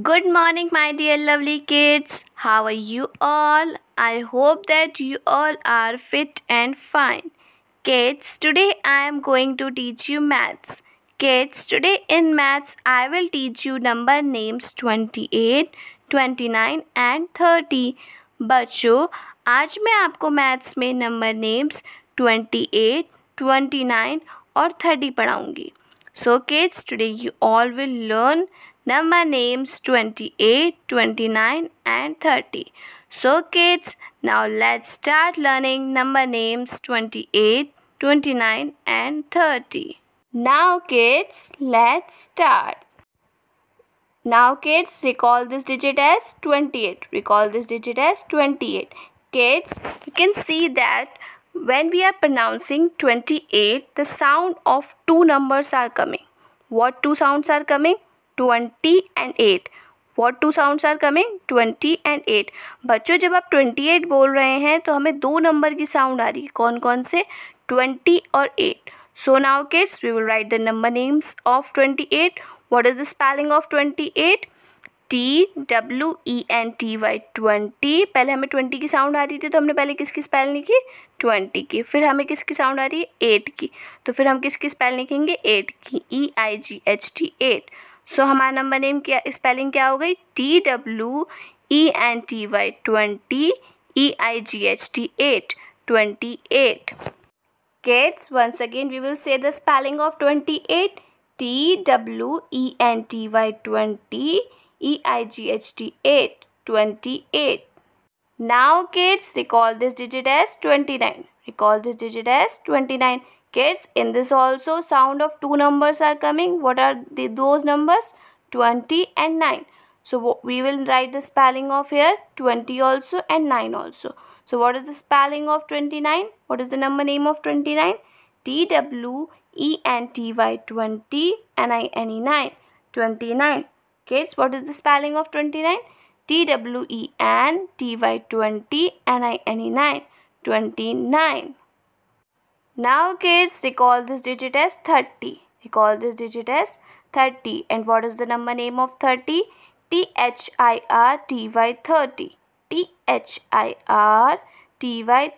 Good morning, my dear lovely kids. How are you all? I hope that you all are fit and fine. Kids, today I am going to teach you maths. Kids, today in maths I will teach you number names 28, 29 and 30. बच्चों, आज मैं आपको maths में number names 28, 29 और 30 पढ़ाऊंगी. So kids, today you all will learn number names 28, 29 and 30. So kids, now let's start learning number names 28, 29 and 30. Now kids, let's start. Now kids, recall this digit as 28. Recall this digit as 28. Kids, you can see that when we are pronouncing 28, the sound of two numbers are coming. What two sounds are coming? Twenty and eight what two sounds are coming twenty and eight बच्चों जब आप twenty eight बोल रहे हैं तो हमें दो number की साउंड आ रही है कौन कौन से ट्वेंटी और eight so now kids we will write the number names of twenty eight what is the spelling of twenty eight T W E N T Y twenty पहले हमें ट्वेंटी की साउंड आ रही थी तो हमने पहले किसकी स्पेल लिखी ट्वेंटी की फिर हमें किसकी साउंड आ रही है एट की तो फिर हम किसकी स्पेल लिखेंगे एट की E I G H T eight so so, हमारा नंबर नेम क्या स्पेलिंग क्या हो गई T W E N T Y twenty E I G H T eight twenty eight kids once again we will say the spelling of twenty eight T W E N T Y twenty E I G H T eight twenty eight now kids recall this digit as twenty nine Recall this digit as 29. Kids, in this also sound of two numbers are coming. What are the, those numbers? 20 and 9. So we will write the spelling of here 20 also and 9 also. So what is the spelling of 29? What is the number name of 29? T W E N T Y 20 N I N E 9. 29. Kids, what is the spelling of 29? T W E N T Y 20 N I N E 9. 29. Now kids recall this digit as 30. Recall this digit as 30. And what is the number name of 30? T-H-I-R-T-Y 30. T-H-I-R-T-Y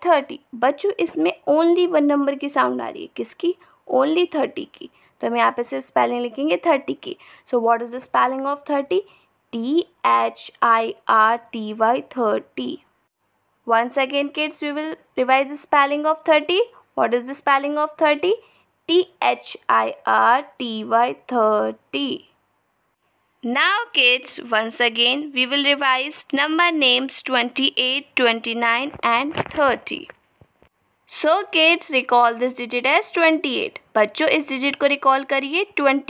30. बच्चों इसमें only one number की sound आ रही है किसकी only thirty की तो हम यहाँ पे सिर्फ स्पेलिंग लिखेंगे थर्टी की so what is the spelling of thirty T H I R T Y thirty Once again kids we will revise the spelling of 30. What is the spelling of 30? T-H-I-R-T-Y 30. Now kids once again we will revise number names 28, 29 and 30. So, kids, recall this digit as twenty-eight. Eight बच्चों इस digit को recall करिए 28.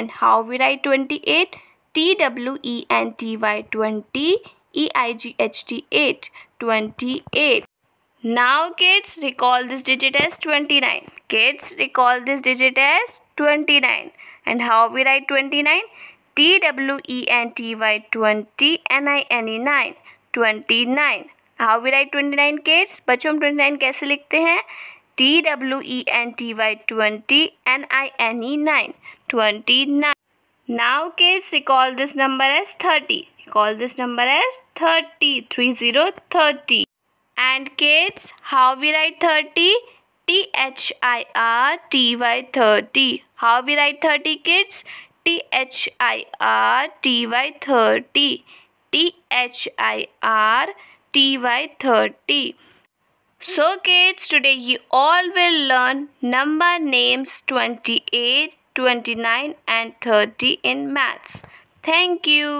and how we write twenty-eight? T w e n t y twenty write E I G H T eight twenty eight. now kids recall this digit as twenty nine. kids recall this digit as twenty nine. and how we write twenty nine? T W E N T Y twenty N I N E nine twenty nine. how we write twenty nine kids बच्चों हम nine कैसे लिखते हैं T W E N T Y twenty N I N E nine twenty nine. now kids recall this number as thirty. call this number as 30 and kids how we write 30 T H I R T Y 30 how we write 30 kids T H I R T Y 30 T H I R T Y 30 so kids today you all will learn number names 28 29 and 30 in maths thank you